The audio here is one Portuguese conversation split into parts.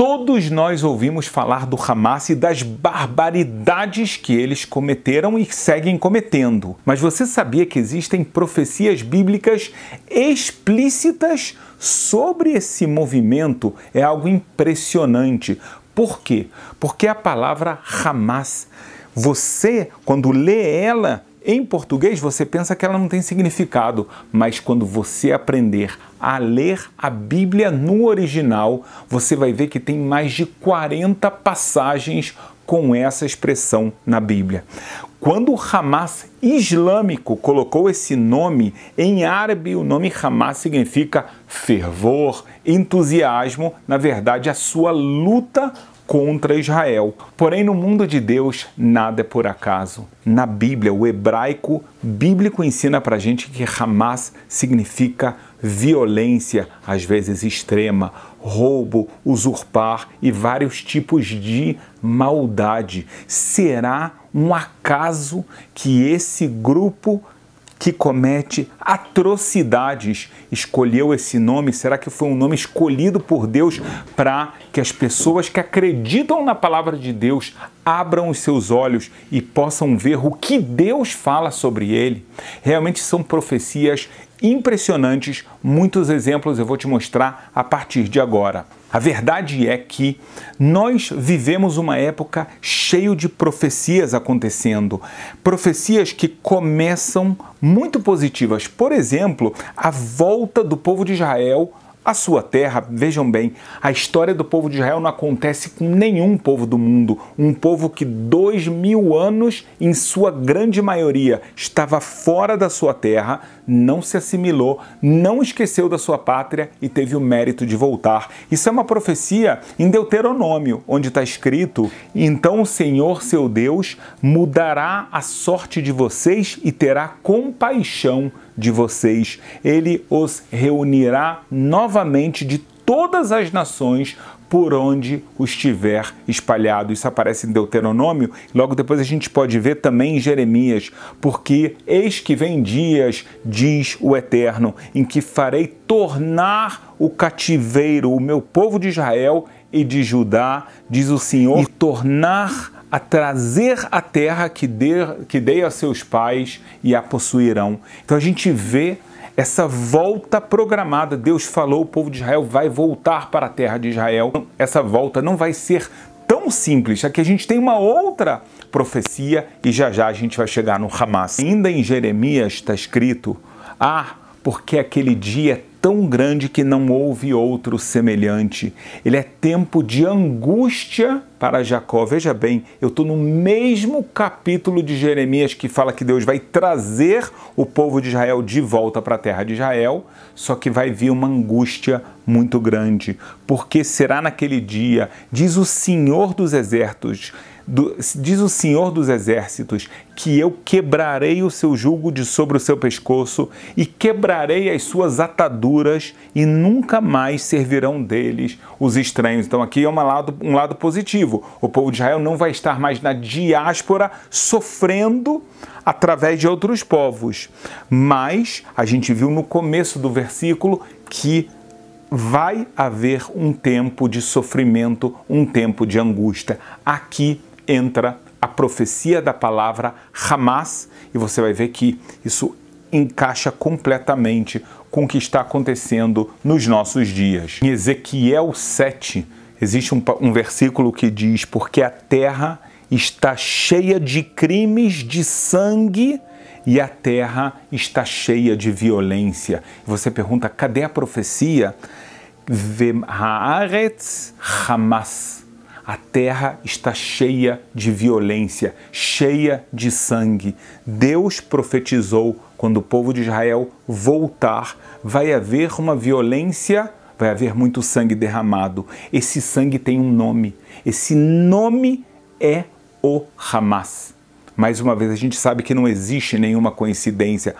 Todos nós ouvimos falar do Hamas e das barbaridades que eles cometeram e seguem cometendo. Mas você sabia que existem profecias bíblicas explícitas sobre esse movimento? É algo impressionante. Por quê? Porque a palavra Hamas, você, quando lê ela, em português, você pensa que ela não tem significado, mas quando você aprender a ler a Bíblia no original, você vai ver que tem mais de 40 passagens com essa expressão na Bíblia. Quando o Hamas islâmico colocou esse nome, em árabe o nome Hamas significa fervor, entusiasmo, na verdade a sua luta contra Israel. Porém, no mundo de Deus, nada é por acaso. Na Bíblia, o hebraico bíblico ensina para gente que Hamas significa violência, às vezes extrema, roubo, usurpar e vários tipos de maldade. Será um acaso que esse grupo que comete atrocidades escolheu esse nome? Será que foi um nome escolhido por Deus para que as pessoas que acreditam na palavra de Deus abram os seus olhos e possam ver o que Deus fala sobre ele? Realmente são profecias impressionantes, muitos exemplos eu vou te mostrar a partir de agora. A verdade é que nós vivemos uma época cheio de profecias acontecendo, profecias que começam muito positivas, por exemplo, a volta do povo de Israel à sua terra. Vejam bem, a história do povo de Israel não acontece com nenhum povo do mundo. Um povo que dois mil anos, em sua grande maioria, estava fora da sua terra, não se assimilou, não esqueceu da sua pátria e teve o mérito de voltar. Isso é uma profecia em Deuteronômio, onde está escrito: Então o Senhor seu Deus mudará a sorte de vocês e terá compaixão de vocês. Ele os reunirá novamente de todas as nações por onde os tiver espalhado. Isso aparece em Deuteronômio, logo depois a gente pode ver também em Jeremias, porque eis que vem dias, diz o Eterno, em que farei tornar o cativeiro, o meu povo de Israel e de Judá, diz o Senhor, e tornar a trazer a terra que, dê, que dei a seus pais e a possuirão. Então a gente vê essa volta programada. Deus falou, o povo de Israel vai voltar para a terra de Israel. Essa volta não vai ser tão simples. Aqui a gente tem uma outra profecia e já já a gente vai chegar no Hamas. Ainda em Jeremias está escrito: Ah, porque aquele dia é tão grande que não houve outro semelhante. Ele é tempo de angústia para Jacó. Veja bem, eu estou no mesmo capítulo de Jeremias que fala que Deus vai trazer o povo de Israel de volta para a terra de Israel, só que vai vir uma angústia muito grande, porque será naquele dia, diz o Senhor dos Exércitos, do, diz o Senhor dos Exércitos, que eu quebrarei o seu jugo de sobre o seu pescoço e quebrarei as suas ataduras e nunca mais servirão deles os estranhos. Então aqui é um lado, um lado positivo. O povo de Israel não vai estar mais na diáspora sofrendo através de outros povos. Mas a gente viu no começo do versículo que vai haver um tempo de sofrimento, um tempo de angústia. Aqui entra a profecia da palavra Hamas e você vai ver que isso encaixa completamente com o que está acontecendo nos nossos dias. Em Ezequiel 7, existe um, um versículo que diz: Porque a terra está cheia de crimes de sangue e a terra está cheia de violência. Você pergunta: cadê a profecia? Vem haaretz Hamas a terra está cheia de violência, cheia de sangue. Deus profetizou: quando o povo de Israel voltar, vai haver uma violência, vai haver muito sangue derramado. Esse sangue tem um nome. Esse nome é o Hamas. Mais uma vez, a gente sabe que não existe nenhuma coincidência.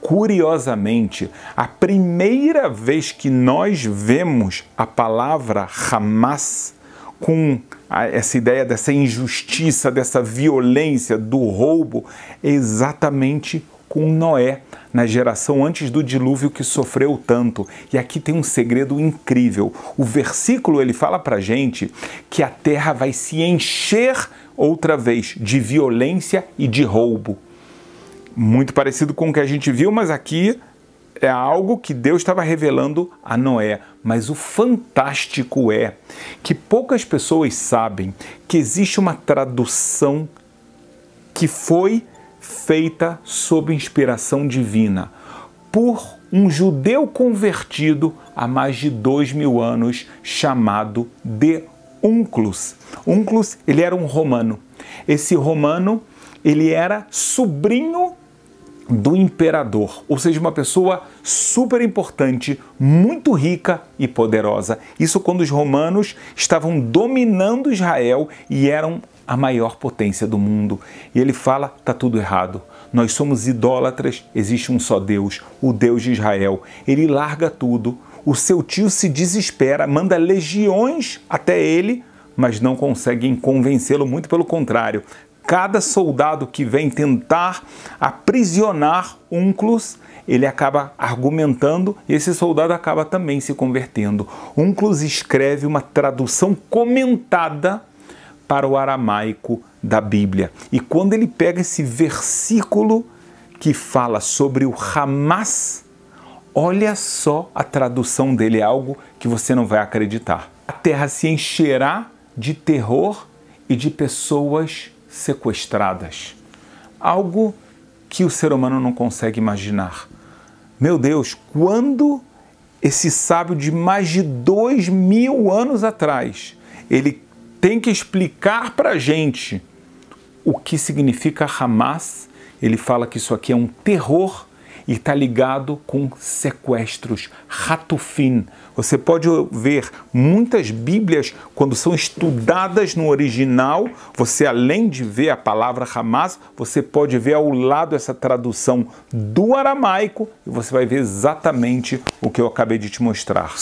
Curiosamente, a primeira vez que nós vemos a palavra Hamas com essa ideia dessa injustiça, dessa violência, do roubo, exatamente com Noé, na geração antes do dilúvio que sofreu tanto. E aqui tem um segredo incrível. O versículo ele fala para gente que a terra vai se encher outra vez de violência e de roubo. Muito parecido com o que a gente viu, mas aqui é algo que Deus estava revelando a Noé, mas o fantástico é que poucas pessoas sabem que existe uma tradução que foi feita sob inspiração divina por um judeu convertido há mais de dois mil anos chamado de Unclus. Unclus ele era um romano. Esse romano ele era sobrinho do imperador, ou seja, uma pessoa super importante, muito rica e poderosa. Isso quando os romanos estavam dominando Israel e eram a maior potência do mundo. E ele fala: tá tudo errado. Nós somos idólatras, existe um só Deus, o Deus de Israel. Ele larga tudo. O seu tio se desespera, manda legiões até ele, mas não conseguem convencê-lo, muito pelo contrário, cada soldado que vem tentar aprisionar Unclus, ele acaba argumentando e esse soldado acaba também se convertendo. Unclus escreve uma tradução comentada para o aramaico da Bíblia. E quando ele pega esse versículo que fala sobre o Hamas, olha só a tradução dele, é algo que você não vai acreditar. A terra se encherá de terror e de pessoas sequestradas. Algo que o ser humano não consegue imaginar. Meu Deus, quando esse sábio de mais de dois mil anos atrás, ele tem que explicar para a gente o que significa Hamas, ele fala que isso aqui é um terror e está ligado com sequestros, ratufim. Você pode ver muitas Bíblias, quando são estudadas no original, você além de ver a palavra Hamas, você pode ver ao lado essa tradução do aramaico e você vai ver exatamente o que eu acabei de te mostrar.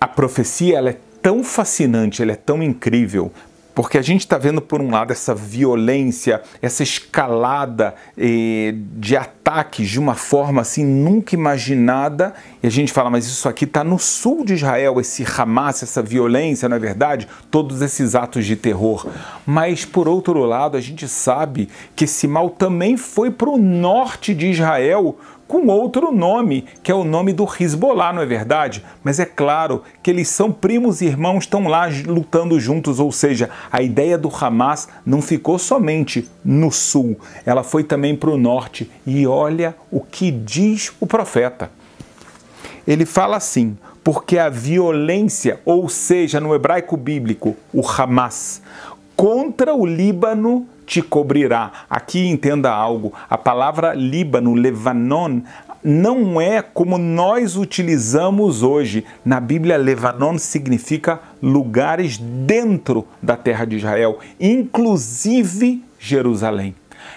A profecia ela é tão fascinante, ela é tão incrível, porque a gente está vendo, por um lado, essa violência, essa escalada eh, de ataques de uma forma assim nunca imaginada, e a gente fala, mas isso aqui está no sul de Israel, esse Hamas, essa violência, não é verdade? Todos esses atos de terror. Mas, por outro lado, a gente sabe que esse mal também foi para o norte de Israel, com outro nome, que é o nome do Hezbollah, não é verdade? Mas é claro que eles são primos e irmãos, estão lá lutando juntos, ou seja, a ideia do Hamas não ficou somente no sul, ela foi também para o norte. E olha o que diz o profeta. Ele fala assim: porque a violência, ou seja, no hebraico bíblico, o Hamas, contra o Líbano te cobrirá. Aqui entenda algo. A palavra Líbano, Levanon, não é como nós utilizamos hoje. Na Bíblia, Levanon significa lugares dentro da terra de Israel, inclusive Jerusalém.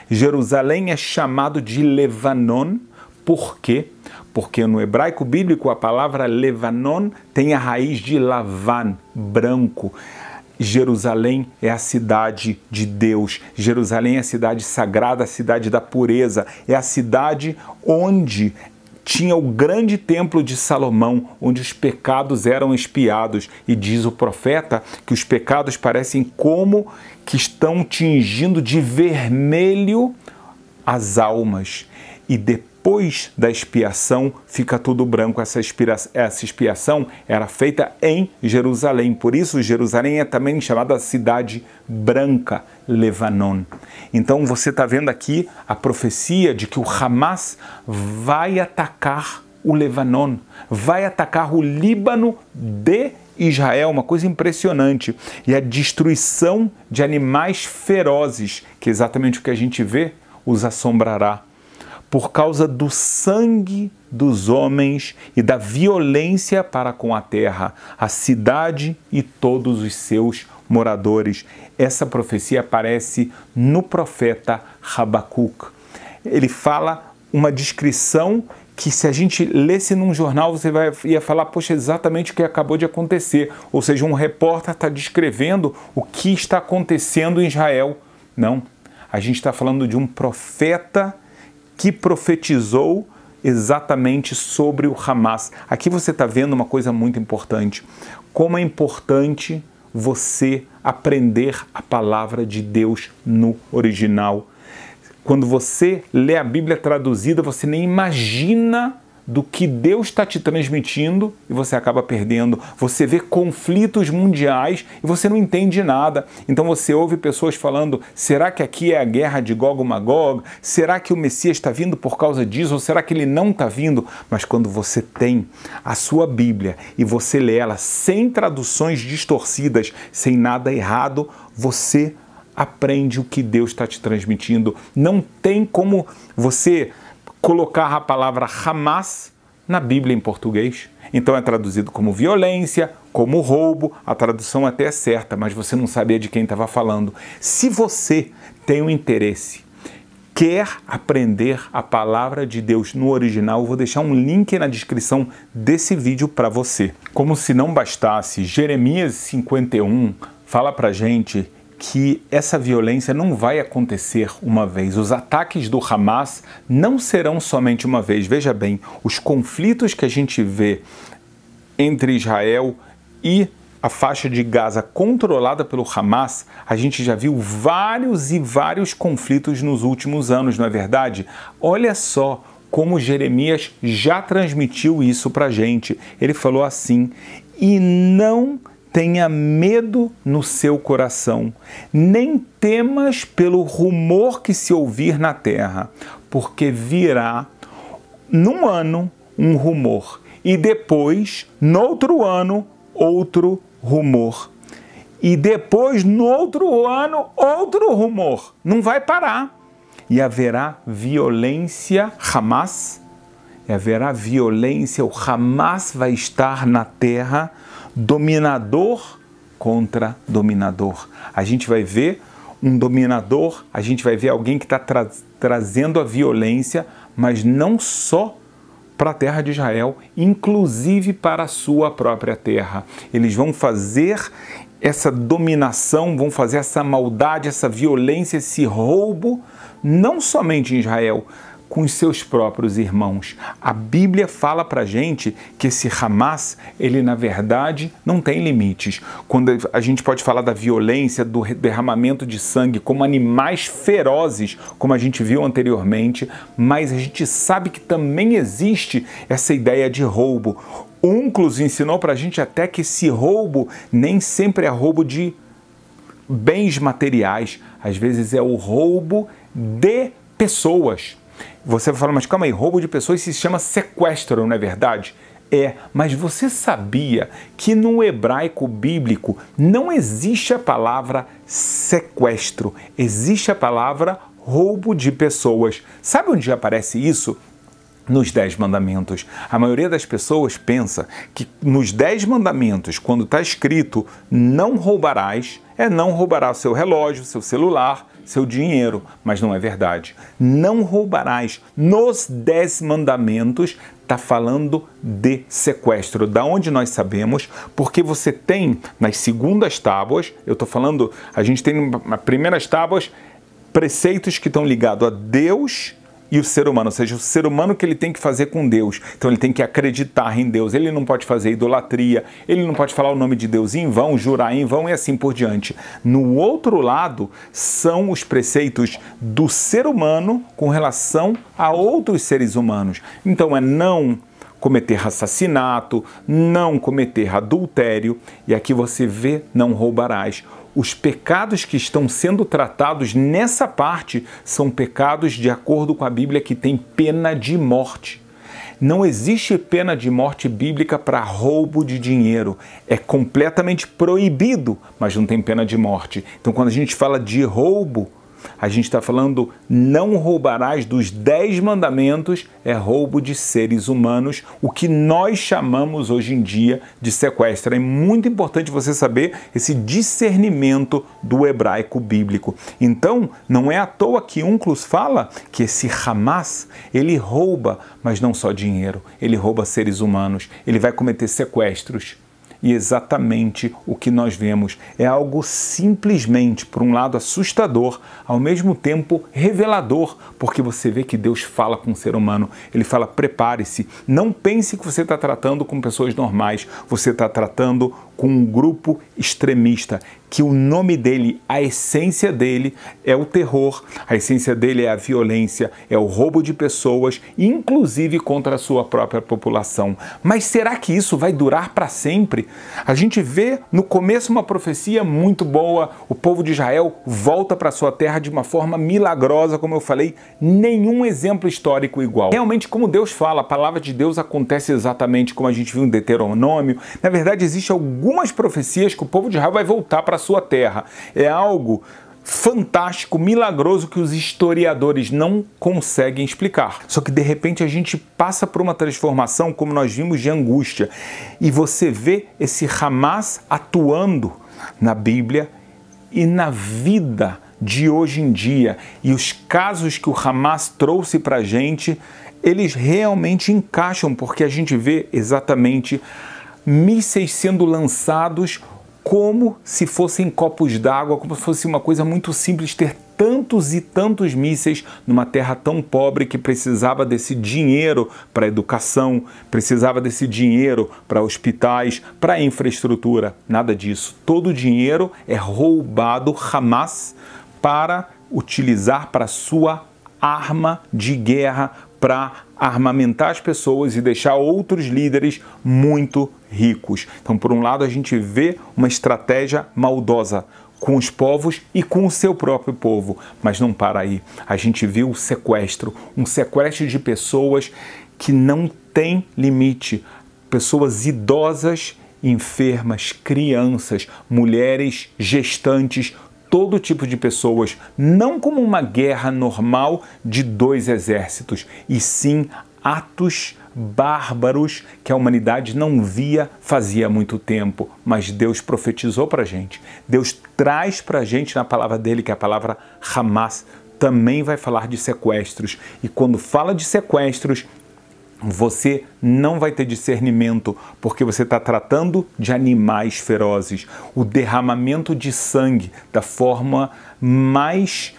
Jerusalém é chamado de Levanon, por quê? Porque no hebraico bíblico a palavra Levanon tem a raiz de lavan, branco. Jerusalém é a cidade de Deus, Jerusalém é a cidade sagrada, a cidade da pureza, é a cidade onde tinha o grande templo de Salomão, onde os pecados eram espiados, e diz o profeta que os pecados parecem como que estão tingindo de vermelho as almas. E depois depois da expiação fica tudo branco. Essa, essa expiação era feita em Jerusalém. Por isso, Jerusalém é também chamada cidade branca, Levanon. Então você está vendo aqui a profecia de que o Hamas vai atacar o Levanon, vai atacar o Líbano de Israel, uma coisa impressionante, e a destruição de animais ferozes, que é exatamente o que a gente vê, os assombrará por causa do sangue dos homens e da violência para com a terra, a cidade e todos os seus moradores. Essa profecia aparece no profeta Habacuc. Ele fala uma descrição que se a gente lesse num jornal, você vai, ia falar, poxa, exatamente o que acabou de acontecer. Ou seja, um repórter está descrevendo o que está acontecendo em Israel. Não. A gente está falando de um profeta que profetizou exatamente sobre o Hamas. Aqui você está vendo uma coisa muito importante. Como é importante você aprender a palavra de Deus no original. Quando você lê a Bíblia traduzida, você nem imagina do que Deus está te transmitindo e você acaba perdendo. Você vê conflitos mundiais e você não entende nada. Então você ouve pessoas falando: será que aqui é a guerra de Gog e Magog? Será que o Messias está vindo por causa disso? Ou será que ele não está vindo? Mas quando você tem a sua Bíblia e você lê ela sem traduções distorcidas, sem nada errado, você aprende o que Deus está te transmitindo. Não tem como você colocar a palavra Hamas na Bíblia em português. Então é traduzido como violência, como roubo, a tradução até é certa, mas você não sabia de quem estava falando. Se você tem um interesse, quer aprender a palavra de Deus no original, eu vou deixar um link na descrição desse vídeo para você. Como se não bastasse, Jeremias 51 fala para gente que essa violência não vai acontecer uma vez. Os ataques do Hamas não serão somente uma vez. Veja bem, os conflitos que a gente vê entre Israel e a faixa de Gaza controlada pelo Hamas, a gente já viu vários e vários conflitos nos últimos anos, não é verdade? Olha só como Jeremias já transmitiu isso para gente. Ele falou assim: e não tenha medo no seu coração, nem temas pelo rumor que se ouvir na terra, porque virá num ano um rumor e depois, noutro ano, outro rumor. E depois, no outro ano, outro rumor. Não vai parar. E haverá violência, Hamas, e haverá violência, o Hamas vai estar na terra dominador contra dominador. A gente vai ver um dominador, a gente vai ver alguém que está tra trazendo a violência, mas não só para a terra de Israel, inclusive para a sua própria terra. Eles vão fazer essa dominação, vão fazer essa maldade, essa violência, esse roubo, não somente em Israel, com os seus próprios irmãos. A Bíblia fala para gente que esse Hamas, ele na verdade não tem limites. Quando a gente pode falar da violência, do derramamento de sangue, como animais ferozes, como a gente viu anteriormente, mas a gente sabe que também existe essa ideia de roubo. Unclus ensinou para a gente até que esse roubo nem sempre é roubo de bens materiais, às vezes é o roubo de pessoas. Você vai falar, mas calma aí, roubo de pessoas se chama sequestro, não é verdade? É, mas você sabia que no hebraico bíblico não existe a palavra sequestro, existe a palavra roubo de pessoas. Sabe onde aparece isso? nos Dez Mandamentos. A maioria das pessoas pensa que nos Dez Mandamentos, quando está escrito não roubarás, é não roubará o seu relógio, seu celular, seu dinheiro. Mas não é verdade. Não roubarás. Nos dez mandamentos está falando de sequestro. Da onde nós sabemos? Porque você tem nas segundas tábuas, eu estou falando, a gente tem nas primeiras tábuas preceitos que estão ligados a Deus e o ser humano, ou seja, o ser humano que ele tem que fazer com Deus. Então ele tem que acreditar em Deus, ele não pode fazer idolatria, ele não pode falar o nome de Deus em vão, jurar em vão e assim por diante. No outro lado, são os preceitos do ser humano com relação a outros seres humanos. Então é não cometer assassinato, não cometer adultério, e aqui você vê, não roubarás os pecados que estão sendo tratados nessa parte são pecados de acordo com a Bíblia que tem pena de morte. Não existe pena de morte bíblica para roubo de dinheiro. É completamente proibido, mas não tem pena de morte. Então, quando a gente fala de roubo, a gente está falando não roubarás dos dez mandamentos, é roubo de seres humanos, o que nós chamamos hoje em dia de sequestro. É muito importante você saber esse discernimento do hebraico bíblico. Então, não é à toa que Unclus fala que esse Hamas, ele rouba, mas não só dinheiro, ele rouba seres humanos, ele vai cometer sequestros e exatamente o que nós vemos. É algo simplesmente, por um lado, assustador, ao mesmo tempo revelador, porque você vê que Deus fala com o ser humano. Ele fala: prepare-se. Não pense que você está tratando com pessoas normais, você está tratando com um grupo extremista, que o nome dele, a essência dele é o terror, a essência dele é a violência, é o roubo de pessoas, inclusive contra a sua própria população. Mas será que isso vai durar para sempre? A gente vê no começo uma profecia muito boa, o povo de Israel volta para sua terra de uma forma milagrosa, como eu falei, nenhum exemplo histórico igual. Realmente como Deus fala, a palavra de Deus acontece exatamente como a gente viu em Deuteronômio. Na verdade, existe algum algumas profecias que o povo de Israel vai voltar para sua terra. É algo fantástico, milagroso que os historiadores não conseguem explicar. Só que de repente a gente passa por uma transformação, como nós vimos, de angústia. E você vê esse Hamas atuando na Bíblia e na vida de hoje em dia. E os casos que o Hamas trouxe para a gente, eles realmente encaixam, porque a gente vê exatamente mísseis sendo lançados como se fossem copos d'água, como se fosse uma coisa muito simples ter tantos e tantos mísseis numa terra tão pobre que precisava desse dinheiro para educação, precisava desse dinheiro para hospitais, para infraestrutura, nada disso. Todo o dinheiro é roubado Hamas para utilizar para sua arma de guerra para armamentar as pessoas e deixar outros líderes muito ricos. Então, por um lado, a gente vê uma estratégia maldosa com os povos e com o seu próprio povo, mas não para aí. A gente viu o sequestro, um sequestro de pessoas que não tem limite, pessoas idosas, enfermas, crianças, mulheres gestantes, todo tipo de pessoas, não como uma guerra normal de dois exércitos, e sim atos bárbaros que a humanidade não via fazia muito tempo, mas Deus profetizou para a gente. Deus traz para a gente na palavra dele, que é a palavra Hamas, também vai falar de sequestros. E quando fala de sequestros, você não vai ter discernimento, porque você está tratando de animais ferozes. O derramamento de sangue, da forma mais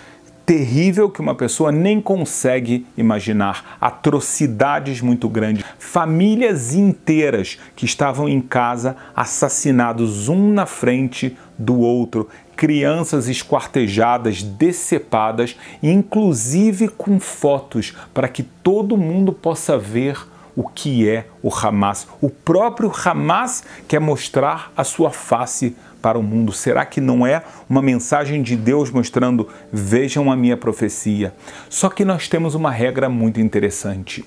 terrível que uma pessoa nem consegue imaginar. Atrocidades muito grandes. Famílias inteiras que estavam em casa assassinados um na frente do outro, crianças esquartejadas, decepadas, inclusive com fotos, para que todo mundo possa ver o que é o Hamas. O próprio Hamas quer mostrar a sua face para o mundo. Será que não é uma mensagem de Deus mostrando: vejam a minha profecia? Só que nós temos uma regra muito interessante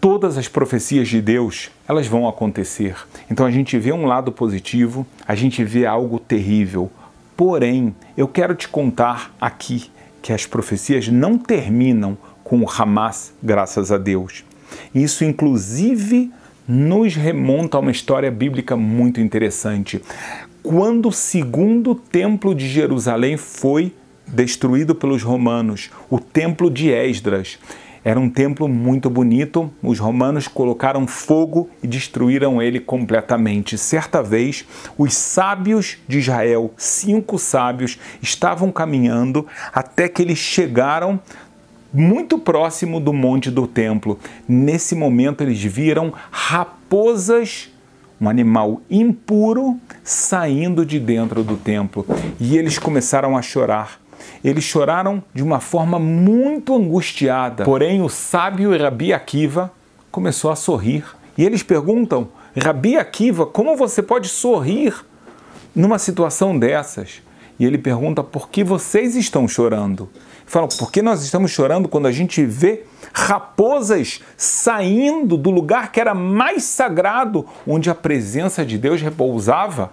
todas as profecias de Deus, elas vão acontecer. Então a gente vê um lado positivo, a gente vê algo terrível, Porém, eu quero te contar aqui que as profecias não terminam com o Hamas, graças a Deus. Isso, inclusive, nos remonta a uma história bíblica muito interessante. Quando o segundo templo de Jerusalém foi destruído pelos romanos, o templo de Esdras, era um templo muito bonito, os romanos colocaram fogo e destruíram ele completamente. Certa vez, os sábios de Israel, cinco sábios, estavam caminhando até que eles chegaram muito próximo do monte do templo. Nesse momento, eles viram raposas um animal impuro saindo de dentro do templo. E eles começaram a chorar. Eles choraram de uma forma muito angustiada. Porém, o sábio Rabi Akiva começou a sorrir. E eles perguntam: Rabi Akiva, como você pode sorrir numa situação dessas? E ele pergunta: por que vocês estão chorando? Falam: por que nós estamos chorando quando a gente vê raposas saindo do lugar que era mais sagrado, onde a presença de Deus repousava?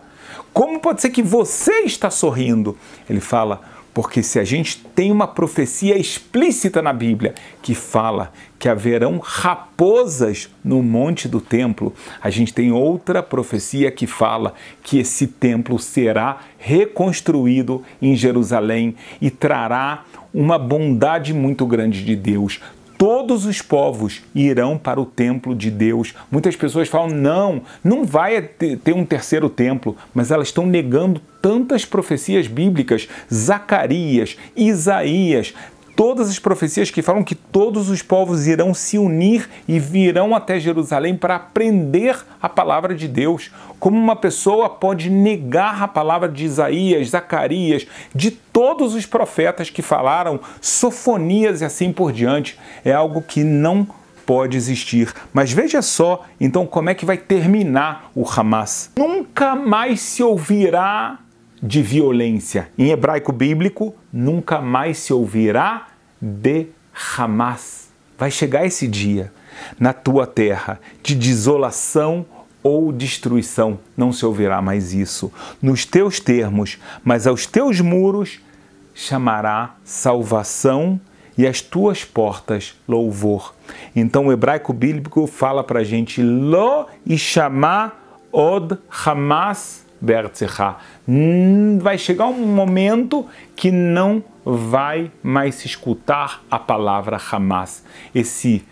Como pode ser que você está sorrindo? Ele fala: porque se a gente tem uma profecia explícita na Bíblia que fala que haverão raposas no monte do templo, a gente tem outra profecia que fala que esse templo será reconstruído em Jerusalém e trará uma bondade muito grande de Deus todos os povos irão para o templo de Deus. Muitas pessoas falam: não, não vai ter um terceiro templo, mas elas estão negando tantas profecias bíblicas. Zacarias, Isaías, todas as profecias que falam que todos os povos irão se unir e virão até Jerusalém para aprender a palavra de Deus. Como uma pessoa pode negar a palavra de Isaías, Zacarias, de todos os profetas que falaram, sofonias e assim por diante? É algo que não pode existir. Mas veja só, então, como é que vai terminar o Hamas? Nunca mais se ouvirá de violência. Em hebraico bíblico, nunca mais se ouvirá de Hamas. Vai chegar esse dia na tua terra de desolação ou destruição. Não se ouvirá mais isso. Nos teus termos, mas aos teus muros chamará salvação e às tuas portas louvor. Então o hebraico bíblico fala para a gente: Lo e chamar od Hamas Bertzerá. Hum, vai chegar um momento que não vai mais se escutar a palavra Hamas. Esse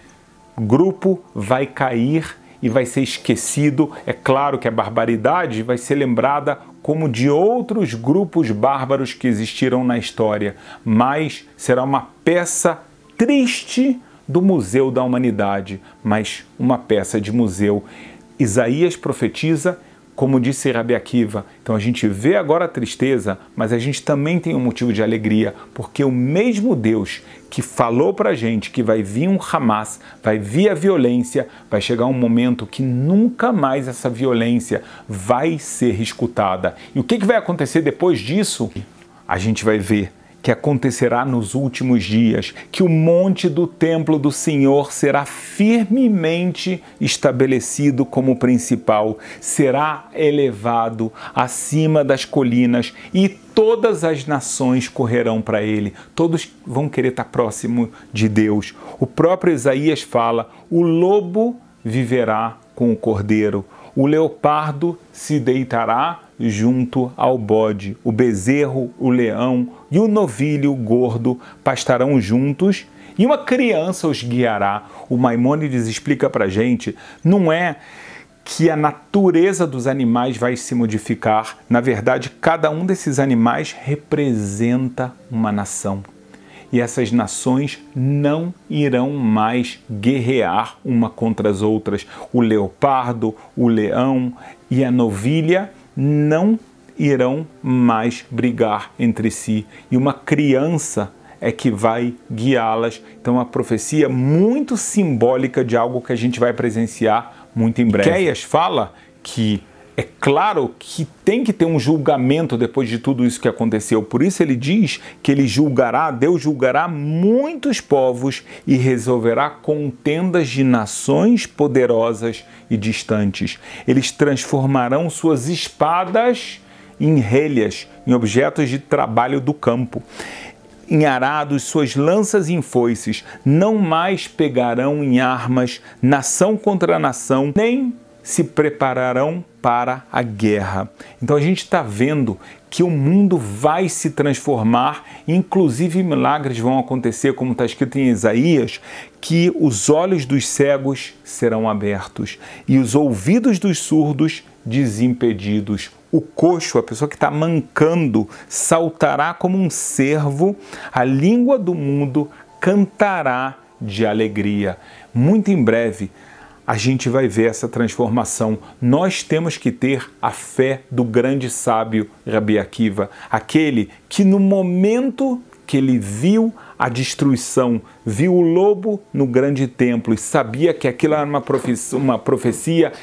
grupo vai cair e vai ser esquecido. É claro que a barbaridade vai ser lembrada como de outros grupos bárbaros que existiram na história, mas será uma peça triste do Museu da Humanidade, mas uma peça de museu. Isaías profetiza como disse Rabi Akiva, então a gente vê agora a tristeza, mas a gente também tem um motivo de alegria, porque o mesmo Deus que falou para a gente que vai vir um Hamas, vai vir a violência, vai chegar um momento que nunca mais essa violência vai ser escutada. E o que, que vai acontecer depois disso? A gente vai ver que acontecerá nos últimos dias, que o monte do templo do Senhor será firmemente estabelecido como principal, será elevado acima das colinas e todas as nações correrão para ele, todos vão querer estar próximo de Deus. O próprio Isaías fala: o lobo viverá com o cordeiro, o leopardo se deitará junto ao bode, o bezerro, o leão e o novilho gordo pastarão juntos, e uma criança os guiará. O Maimônides explica para gente, não é que a natureza dos animais vai se modificar. Na verdade, cada um desses animais representa uma nação e essas nações não irão mais guerrear uma contra as outras. O leopardo, o leão e a novilha não irão mais brigar entre si, e uma criança é que vai guiá-las. Então, uma profecia muito simbólica de algo que a gente vai presenciar muito em breve. Queias fala que é claro que tem que ter um julgamento depois de tudo isso que aconteceu. Por isso ele diz que ele julgará, Deus julgará muitos povos e resolverá contendas de nações poderosas e distantes. Eles transformarão suas espadas em relhas, em objetos de trabalho do campo em arados, suas lanças em foices, não mais pegarão em armas, nação contra nação, nem se prepararão para a guerra. Então a gente está vendo que o mundo vai se transformar, inclusive milagres vão acontecer, como está escrito em Isaías, que os olhos dos cegos serão abertos e os ouvidos dos surdos desimpedidos. O coxo, a pessoa que está mancando, saltará como um cervo, a língua do mundo cantará de alegria. Muito em breve a gente vai ver essa transformação. Nós temos que ter a fé do grande sábio Rabi Akiva, aquele que no momento que ele viu a destruição, viu o lobo no grande templo e sabia que aquilo era uma profecia, uma profecia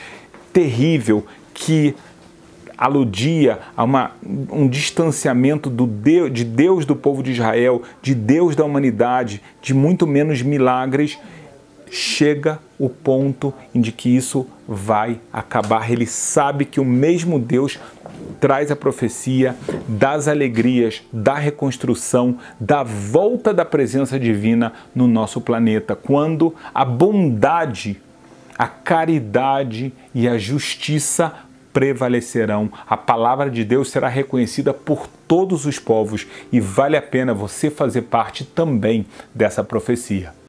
terrível que aludia a uma, um distanciamento do Deus, de Deus do povo de Israel, de Deus da humanidade, de muito menos milagres chega o ponto em que isso vai acabar. Ele sabe que o mesmo Deus traz a profecia das alegrias, da reconstrução, da volta da presença divina no nosso planeta, quando a bondade, a caridade e a justiça prevalecerão. A palavra de Deus será reconhecida por todos os povos e vale a pena você fazer parte também dessa profecia.